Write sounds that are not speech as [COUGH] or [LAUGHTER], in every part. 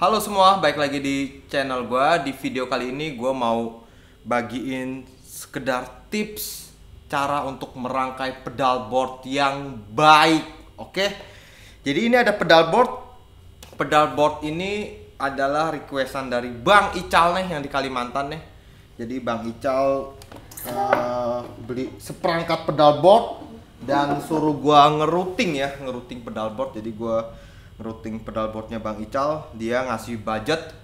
Halo semua, baik lagi di channel gue. Di video kali ini gue mau bagiin sekedar tips cara untuk merangkai pedal board yang baik, oke? Jadi ini ada pedal board. Pedal board ini adalah requestan dari Bang Ical nih yang di Kalimantan nih. Jadi Bang Ical uh, beli seperangkat pedal board dan suruh gue ngeruting ya, ngeruting pedal board. Jadi gue routing pedal boardnya Bang Ical dia ngasih budget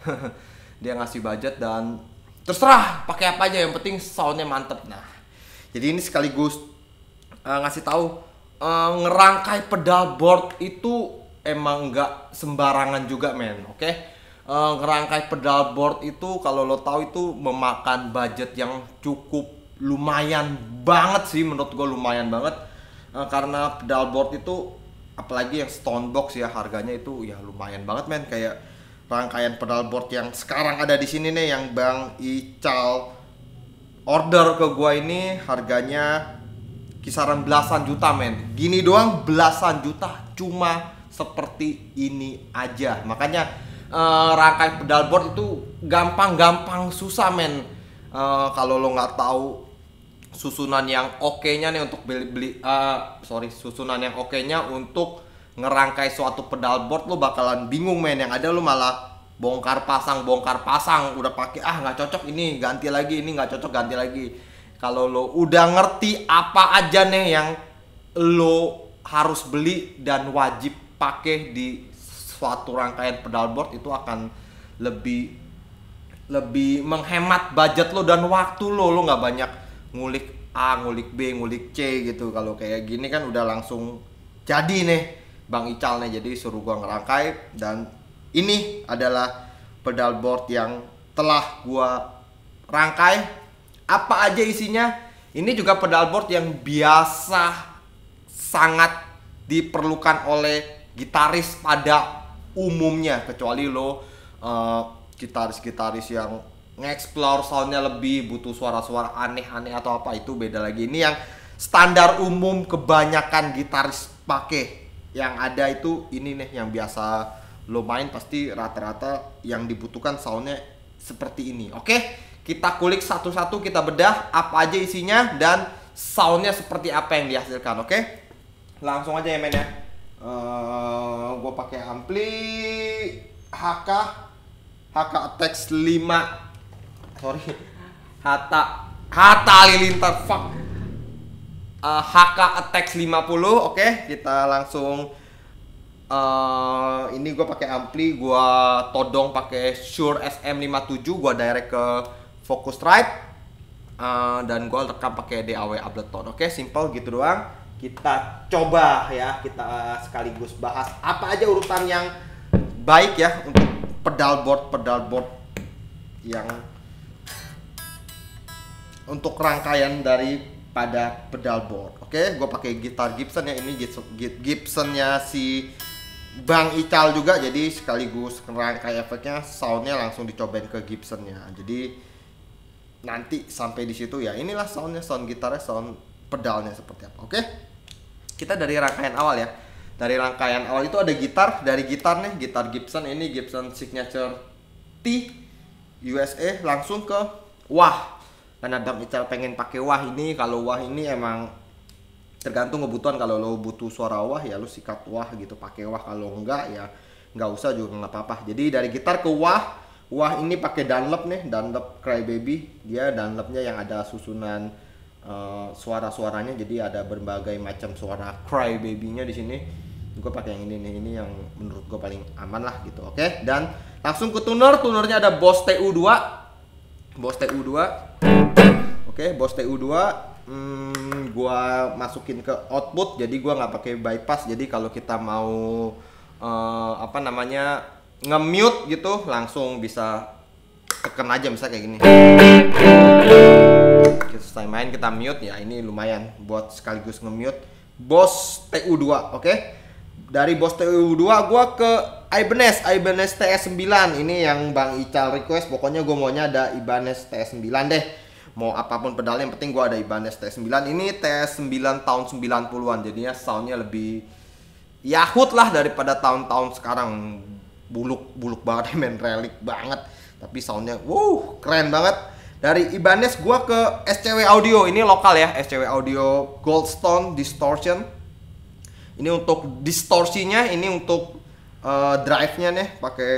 [LAUGHS] dia ngasih budget dan terserah pakai apa aja yang penting soundnya mantep nah jadi ini sekaligus uh, ngasih tahu uh, ngerangkai pedal board itu emang nggak sembarangan juga men oke okay? uh, eh, ngerangkai pedal board itu kalau lo tahu itu memakan budget yang cukup lumayan banget sih menurut gue lumayan banget uh, karena pedal board itu apalagi yang stone box ya harganya itu ya lumayan banget men kayak rangkaian pedal board yang sekarang ada di sini nih yang Bang Ical order ke gua ini harganya kisaran belasan juta men gini doang belasan juta cuma seperti ini aja makanya uh, rangkaian pedal board itu gampang-gampang susah men uh, kalau lo nggak tahu susunan yang oke-nya nih untuk beli beli uh, sorry susunan yang oke-nya untuk ngerangkai suatu pedal board lo bakalan bingung men yang ada lo malah bongkar pasang bongkar pasang udah pakai ah nggak cocok ini ganti lagi ini nggak cocok ganti lagi kalau lo udah ngerti apa aja nih yang lo harus beli dan wajib pakai di suatu rangkaian pedal board itu akan lebih lebih menghemat budget lo dan waktu lo lo nggak banyak ngulik A, ngulik B, ngulik C gitu. Kalau kayak gini kan udah langsung jadi nih Bang Ical nih. Jadi suruh gua ngerangkai dan ini adalah pedal board yang telah gua rangkai. Apa aja isinya? Ini juga pedal board yang biasa sangat diperlukan oleh gitaris pada umumnya kecuali lo uh, gitaris-gitaris yang nge-explore soundnya lebih butuh suara-suara aneh-aneh atau apa itu beda lagi ini yang standar umum kebanyakan gitaris pakai yang ada itu ini nih yang biasa lo main pasti rata-rata yang dibutuhkan soundnya seperti ini oke kita kulik satu-satu kita bedah apa aja isinya dan soundnya seperti apa yang dihasilkan oke langsung aja ya men ya uh, eh, gue pakai ampli HK HK Attack 5 sorry Hatta Hatta Lilintar fuck uh, eh, HK Attack 50 oke okay? kita langsung uh, ini gue pakai ampli gue todong pakai Shure SM57 gue direct ke Focusrite uh, eh, dan gue rekam pakai DAW Ableton oke okay? simple gitu doang kita coba ya kita sekaligus bahas apa aja urutan yang baik ya untuk pedal board pedal board yang untuk rangkaian dari pada pedal board. Oke, okay? gue pakai gitar Gibson ya ini Gibsonnya si Bang Ical juga jadi sekaligus rangkai efeknya soundnya langsung dicobain ke Gibsonnya. Jadi nanti sampai di situ ya inilah soundnya sound gitarnya sound pedalnya seperti apa. Oke, okay? kita dari rangkaian awal ya. Dari rangkaian awal itu ada gitar dari gitar nih gitar Gibson ini Gibson Signature T USA langsung ke wah karena dalam Ical pengen pakai wah ini kalau wah ini emang tergantung kebutuhan kalau lo butuh suara wah ya lo sikat wah gitu pakai wah kalau enggak ya nggak usah juga nggak apa-apa jadi dari gitar ke wah wah ini pakai Dunlop nih Dunlop Crybaby dia Dunlopnya yang ada susunan uh, suara-suaranya jadi ada berbagai macam suara Cry nya di sini gue pakai yang ini nih ini yang menurut gue paling aman lah gitu oke okay? dan langsung ke tuner tunernya ada Boss TU2 Boss TU2 Oke, okay, bos TU2 hmm, gua masukin ke output jadi gua nggak pakai bypass. Jadi kalau kita mau uh, apa namanya nge-mute gitu langsung bisa tekan aja bisa kayak gini. Kita selesai main kita mute ya ini lumayan buat sekaligus nge-mute bos TU2, oke? Okay? Dari bos TU2 gua ke Ibanez, Ibanez TS9 ini yang Bang Ical request pokoknya gua maunya ada Ibanez TS9 deh mau apapun pedalnya yang penting gue ada Ibanez T9 ini T9 tahun 90-an jadinya soundnya lebih Yahut lah daripada tahun-tahun sekarang buluk buluk banget [LAUGHS] main relik banget tapi soundnya wow keren banget dari Ibanez gue ke SCW Audio ini lokal ya SCW Audio Goldstone Distortion ini untuk distorsinya ini untuk uh, eh, drive nya nih pakai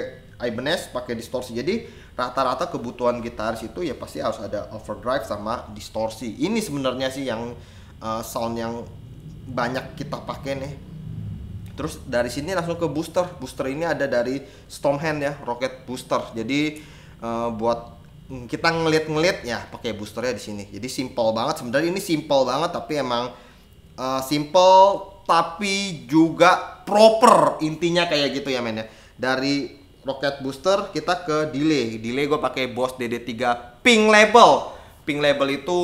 Ibanez pakai distorsi jadi rata-rata kebutuhan gitaris itu ya pasti harus ada overdrive sama distorsi. Ini sebenarnya sih yang uh, sound yang banyak kita pakai nih. Terus dari sini langsung ke booster. Booster ini ada dari Stormhand ya, rocket booster. Jadi uh, buat kita ngeliat-ngeliat ya pakai boosternya di sini. Jadi simple banget. Sebenarnya ini simple banget tapi emang uh, simple tapi juga proper intinya kayak gitu ya men ya. Dari roket booster kita ke delay delay gue pakai Bose DD3 ping label ping label itu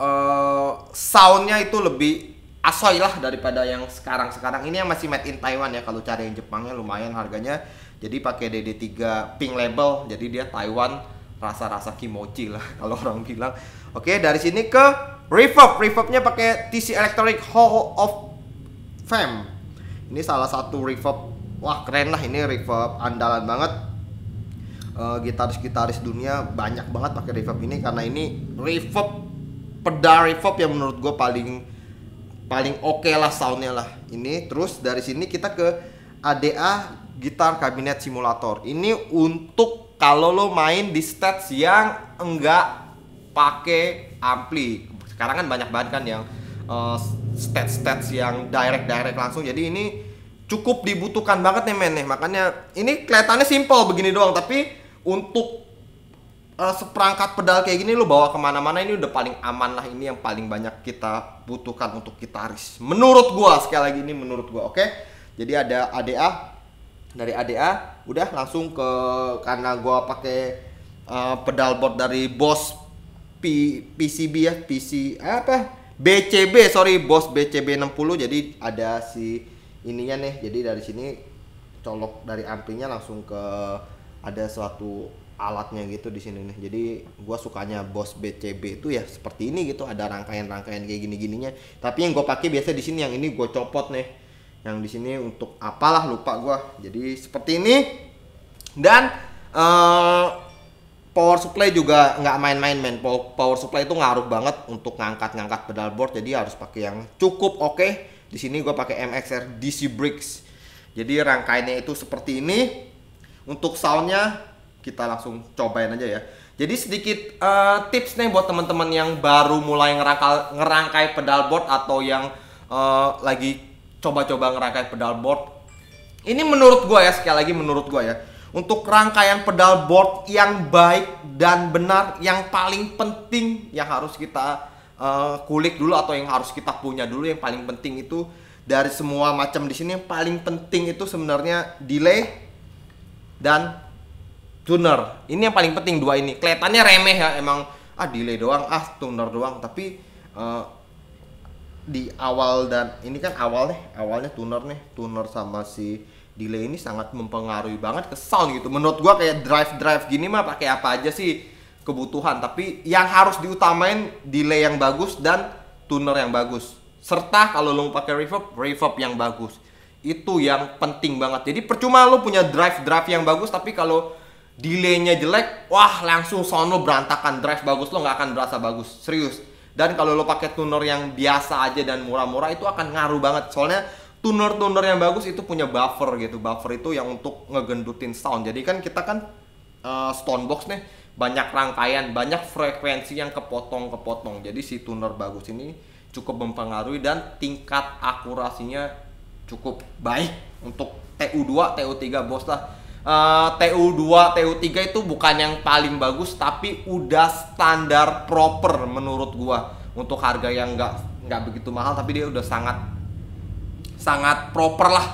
uh, soundnya itu lebih asoy lah daripada yang sekarang sekarang ini yang masih made in Taiwan ya kalau cari yang Jepangnya lumayan harganya jadi pakai DD3 ping label jadi dia Taiwan rasa-rasa kimochi lah [LAUGHS] kalau orang bilang oke dari sini ke reverb reverbnya pakai TC electric Hall of Fame ini salah satu reverb wah keren lah ini reverb andalan banget eh, gitaris-gitaris uh, dunia banyak banget pakai reverb ini karena ini reverb peda reverb yang menurut gue paling paling oke okay lah soundnya lah ini terus dari sini kita ke ADA gitar kabinet simulator ini untuk kalau lo main di stage yang enggak pakai ampli sekarang kan banyak banget kan yang uh, eh, stage stats yang direct-direct langsung jadi ini cukup dibutuhkan banget nih men nih. Makanya ini kelihatannya simple begini doang tapi untuk uh, seperangkat pedal kayak gini lo bawa kemana-mana ini udah paling aman lah ini yang paling banyak kita butuhkan untuk gitaris. Menurut gua sekali lagi ini menurut gua oke. Okay? Jadi ada ADA dari ADA udah langsung ke karena gua pakai uh, pedal board dari Boss P, PCB ya PC eh, apa BCB sorry Boss BCB 60 jadi ada si ininya nih jadi dari sini colok dari amplinya langsung ke ada suatu alatnya gitu di sini nih jadi gue sukanya bos BCB itu ya seperti ini gitu ada rangkaian-rangkaian kayak gini-gininya tapi yang gue pakai biasa di sini yang ini gue copot nih yang di sini untuk apalah lupa gue jadi seperti ini dan uh, power supply juga nggak main-main men power supply itu ngaruh banget untuk ngangkat-ngangkat pedal board jadi harus pakai yang cukup oke okay. Di sini gue pakai MXR DC Bricks. Jadi rangkainya itu seperti ini. Untuk soundnya kita langsung cobain aja ya. Jadi sedikit uh, tips nih buat teman-teman yang baru mulai ngerangkai, ngerangkai pedal board atau yang uh, lagi coba-coba ngerangkai pedal board. Ini menurut gue ya sekali lagi menurut gue ya. Untuk rangkaian pedal board yang baik dan benar yang paling penting yang harus kita uh, kulik dulu atau yang harus kita punya dulu yang paling penting itu dari semua macam di sini yang paling penting itu sebenarnya delay dan tuner. Ini yang paling penting dua ini. Kelihatannya remeh ya emang ah delay doang, ah tuner doang, tapi uh, di awal dan ini kan awal nih, awalnya tuner nih, tuner sama si delay ini sangat mempengaruhi banget ke sound gitu. Menurut gua kayak drive-drive gini mah pakai apa aja sih kebutuhan tapi yang harus diutamain delay yang bagus dan tuner yang bagus serta kalau lo pakai reverb reverb yang bagus itu yang penting banget jadi percuma lo punya drive drive yang bagus tapi kalau delaynya jelek wah langsung sono berantakan drive bagus lo nggak akan berasa bagus serius dan kalau lo pakai tuner yang biasa aja dan murah-murah itu akan ngaruh banget soalnya tuner-tuner yang bagus itu punya buffer gitu buffer itu yang untuk ngegendutin sound jadi kan kita kan uh, eh, stone box nih banyak rangkaian, banyak frekuensi yang kepotong-kepotong. Jadi si tuner bagus ini cukup mempengaruhi dan tingkat akurasinya cukup baik untuk TU2, TU3 bos lah. Uh, TU2, TU3 itu bukan yang paling bagus tapi udah standar proper menurut gua untuk harga yang nggak nggak begitu mahal tapi dia udah sangat sangat proper lah.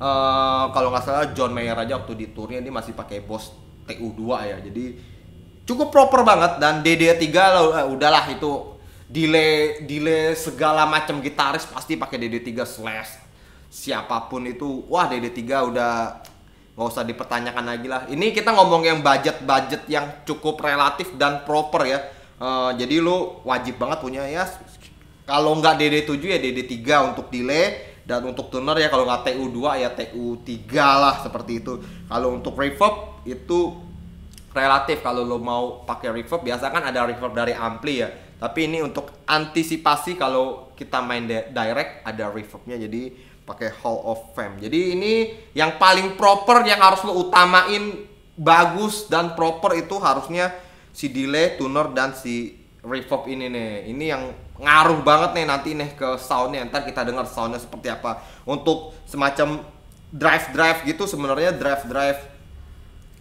Uh, kalau nggak salah John Mayer aja waktu di tournya dia masih pakai bos TU2 ya. Jadi cukup proper banget dan dd 3 lah uh, udahlah itu delay delay segala macam gitaris pasti pakai DD3 e slash siapapun itu wah DD3 e udah nggak usah dipertanyakan lagi lah ini kita ngomong yang budget budget yang cukup relatif dan proper ya uh, jadi lu wajib banget punya ya kalau nggak DD7 e ya DD3 untuk delay dan untuk tuner ya kalau nggak TU2 ya TU3 lah seperti itu kalau untuk reverb itu relatif kalau lo mau pakai reverb biasa kan ada reverb dari ampli ya tapi ini untuk antisipasi kalau kita main direct ada reverbnya jadi pakai Hall of Fame jadi ini yang paling proper yang harus lo utamain bagus dan proper itu harusnya si delay tuner dan si reverb ini nih ini yang ngaruh banget nih nanti nih ke soundnya ntar kita dengar soundnya seperti apa untuk semacam drive drive gitu sebenarnya drive drive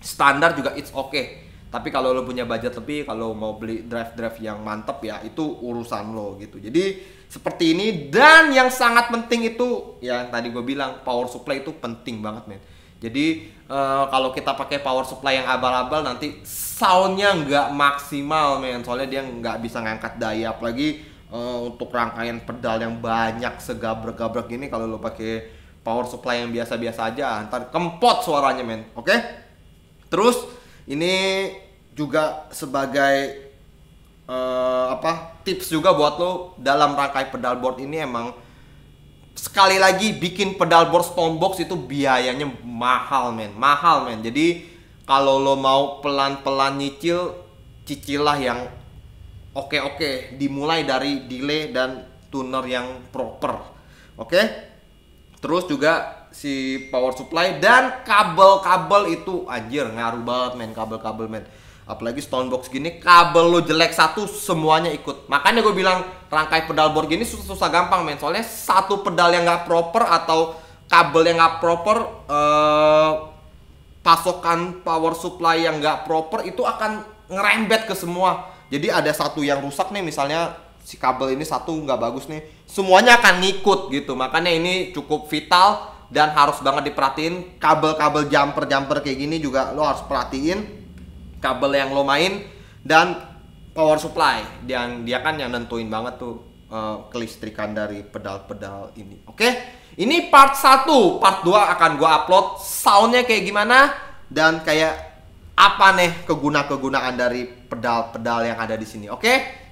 standar juga it's okay tapi kalau lo punya budget lebih kalau mau beli drive drive yang mantep ya itu urusan lo gitu jadi seperti ini dan yang sangat penting itu ya yang tadi gue bilang power supply itu penting banget men jadi uh, kalau kita pakai power supply yang abal-abal nanti soundnya nggak maksimal men soalnya dia nggak bisa ngangkat daya apalagi uh, untuk rangkaian pedal yang banyak segabrek-gabrek ini kalau lo pakai power supply yang biasa-biasa aja ntar kempot suaranya men oke okay? Terus ini juga sebagai uh, apa tips juga buat lo dalam rangkai pedal board ini emang sekali lagi bikin pedal board box itu biayanya mahal men mahal men jadi kalau lo mau pelan-pelan nyicil cicilah yang oke-oke okay. dimulai dari delay dan tuner yang proper oke okay? terus juga si power supply dan kabel-kabel itu anjir ngaruh banget men kabel-kabel men apalagi stone box gini kabel lo jelek satu semuanya ikut makanya gue bilang rangkai pedal board gini susah, susah gampang men soalnya satu pedal yang nggak proper atau kabel yang nggak proper eh, pasokan power supply yang nggak proper itu akan ngerembet ke semua jadi ada satu yang rusak nih misalnya si kabel ini satu nggak bagus nih semuanya akan ngikut gitu makanya ini cukup vital dan harus banget diperhatiin kabel-kabel jumper-jumper kayak gini juga lo harus perhatiin kabel yang lo main dan power supply dan dia kan yang nentuin banget tuh uh, kelistrikan dari pedal-pedal ini oke okay? ini part 1 part 2 akan gua upload soundnya kayak gimana dan kayak apa nih keguna-kegunaan dari pedal-pedal yang ada di sini oke okay?